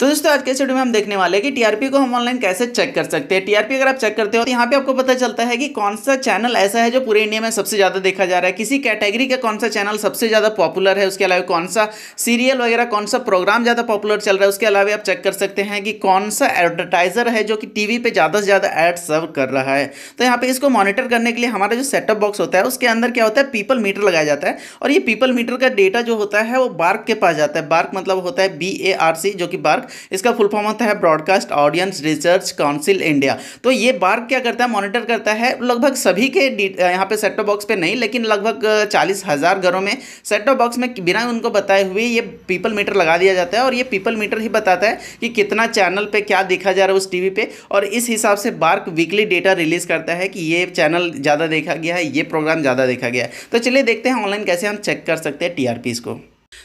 तो दोस्तों आज के वीडियो में हम देखने वाले हैं कि टीआरपी को हम ऑनलाइन कैसे चेक कर सकते हैं टीआरपी अगर आप चेक करते हो तो यहाँ पे आपको पता चलता है कि कौन सा चैनल ऐसा है जो पूरे इंडिया में सबसे ज़्यादा देखा जा रहा है किसी कैटेगरी का कौन सा चैनल सबसे ज़्यादा पॉपुलर है उसके अलावा कौन सा सीरियल वगैरह कौन सा प्रोग्राम ज़्यादा पॉपुलर चल रहा है उसके अलावा आप चेक कर सकते हैं कि कौन सा एडवर्टाइजर है जो कि टी पर ज़्यादा से ज़्यादा एड सर्व कर रहा है तो यहाँ पर इसको मॉनिटर करने के लिए हमारा जो सेटअप बॉक्स होता है उसके अंदर क्या होता है पीपल मीटर लगाया जाता है और ये पीपल मीटर का डेटा जो होता है वो बार्क के पास जाता है बार्क मतलब होता है बी ए आर सी जो कि बार्क इसका फुल फॉर्म होता है broadcast audience research council India तो ये बार्क क्या करता है मॉनिटर करता है लगभग सभी के यहाँ पे सेट बॉक्स पे नहीं लेकिन लगभग चालीस हज़ार घरों में सेट बॉक्स में बिना उनको बताए हुए ये पीपल मीटर लगा दिया जाता है और ये पीपल मीटर ही बताता है कि कितना चैनल पर क्या देखा जा रहा है उस टी पे और इस हिसाब से बार्क वीकली डेटा रिलीज करता है कि ये चैनल ज़्यादा देखा गया है ये प्रोग्राम ज़्यादा देखा गया है तो चलिए देखते हैं ऑनलाइन कैसे हम चेक कर सकते हैं टी को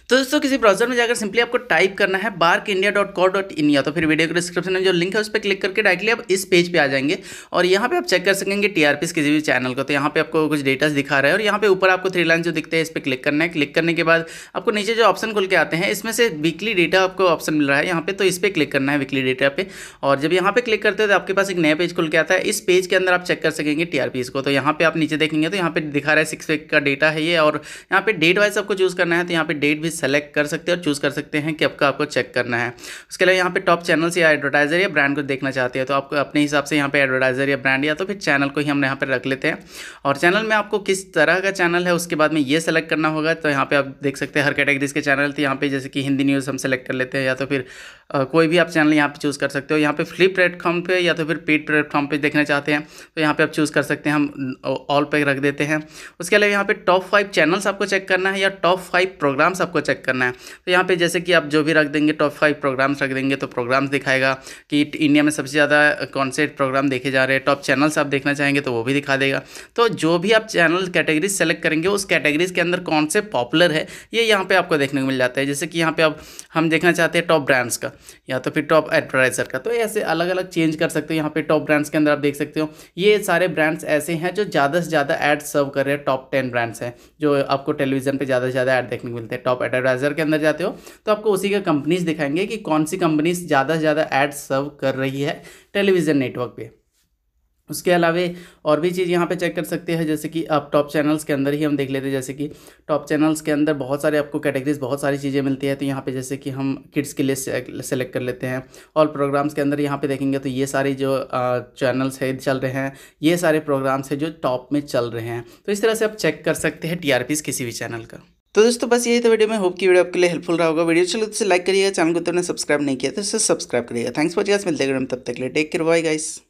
तो दोस्तों किसी ब्राउजर में जाकर सिंपली आपको टाइप करना है BARC India dot co dot in या तो फिर वीडियो के डिस्क्रिप्शन में जो लिंक है उस पर क्लिक करके डायरेक्टली आप इस पेज पे आ जाएंगे और यहाँ पे आप चेक कर सकेंगे टीआरपीस किसी भी चैनल को तो यहाँ पे आपको कुछ डेटास दिखा रहा है और यहाँ पे ऊपर आपको थ्री लाइन जो दिखते हैं इस पर क्लिक करना है क्लिक करने के बाद आपको नीचे जो ऑप्शन खुल के आते हैं इसमें से वीकली डेटा आपको ऑप्शन मिल रहा है यहाँ पे तो इस पर क्लिक करना है वीकली डेटा पे और जब यहाँ पे क्लिक करते हो तो आपके पास एक नया पेज खुल के आता है इस पेज के अंदर आप चेक कर सकेंगे टीआरपीस को तो यहाँ पे आप नीचे देखेंगे तो यहाँ पे दिखा रहा है सिक्स वीक का डेटा है ये और यहाँ पे डेट वाइज आपको चूज करना है तो यहाँ पे डेट भी सेलेक्ट कर सकते हैं और चूज़ कर सकते हैं कि आपका आपको चेक करना है उसके अलावा यहाँ पे टॉप चैनल्स या एडवर्टाइज़र या ब्रांड को देखना चाहते हैं तो आपको अपने हिसाब से यहाँ पे एडवर्टाइज़र या ब्रांड या तो फिर चैनल को ही हम यहाँ पर रख लेते हैं और चैनल में आपको किस तरह का चैनल है उसके बाद में ये सेलेक्ट करना होगा तो यहाँ पर आप देख सकते हैं हर कैटेगरीज के चैनल थे तो यहाँ पर जैसे कि हिंदी न्यूज़ हम सेलेक्ट कर लेते हैं या तो फिर कोई भी आप चैनल यहाँ पर चूज़ कर सकते हो यहाँ पर फ्लिप प्लेटफॉर्म पर या तो फिर पेड प्लेटफॉर्म पर देखना चाहते हैं तो यहाँ पर आप चूज़ कर सकते हैं हम ऑल पे रख देते हैं उसके अलावा यहाँ पर टॉप फाइव चैनल्स आपको चेक करना है या टॉप फाइव प्रोग्राम्स आपको चेक करना है तो यहाँ पे जैसे कि आप जो भी रख देंगे टॉप फाइव प्रोग्राम्स रख देंगे तो प्रोग्राम्स दिखाएगा कि इंडिया में सबसे ज़्यादा कौन से प्रोग्राम देखे जा रहे हैं टॉप चैनल्स आप देखना चाहेंगे तो वो भी दिखा देगा तो जो भी आप चैनल कैटेगरीज सेलेक्ट करेंगे उस कैटेगरीज के अंदर कौन से पॉपुलर है ये यहाँ पर आपको देखने को मिल जाता है जैसे कि यहाँ पर आप हम देखना चाहते हैं टॉप ब्रांड्स का या तो फिर टॉप एडवर्टाइजर का तो ऐसे अलग अलग चेंज कर सकते हो यहाँ पर टॉप ब्रांड्स के अंदर आप देख सकते हो ये सारे ब्रांड्स ऐसे हैं जो ज़्यादा से ज़्यादा एड सर्व कर रहे हैं टॉप टेन ब्रांड्स हैं जो आपको टेलीविजन पर ज़्यादा से ज़्यादा एड देखने को मिलते हैं टॉप एडवर्टाइजर के अंदर जाते हो तो आपको उसी का कंपनीज दिखाएंगे कि कौन सी कंपनीज ज़्यादा से ज़्यादा एड सर्व कर रही है टेलीविज़न नेटवर्क पर उसके अलावा और भी चीज़ यहाँ पे चेक कर सकते हैं जैसे कि आप टॉप चैनल्स के अंदर ही हम देख लेते हैं जैसे कि टॉप चैनल्स के अंदर बहुत सारे आपको कैटेगरीज बहुत सारी चीज़ें मिलती है तो यहाँ पे जैसे कि हम किड्स के लिए सेलेक्ट कर लेते हैं और प्रोग्राम्स के अंदर यहाँ पे देखेंगे तो ये सारे जो चैनल्स है चल रहे हैं ये सारे प्रोग्राम्स है जो टॉप में चल रहे हैं तो इस तरह से आप चेक कर सकते हैं टी किसी भी चैनल का तो दोस्तों बस यही था वीडियो में होप की वीडियो आपके लिए हेल्पफुल रहा होगा वीडियो चलो तो लाइक करिएगा चैनल को तो सब्सक्राइब नहीं किया तो सब्सक्राइब करिएगा थैंक्स फॉर गाइस मिलते हैं तब तक के लिए टेक केयर बाय गाइस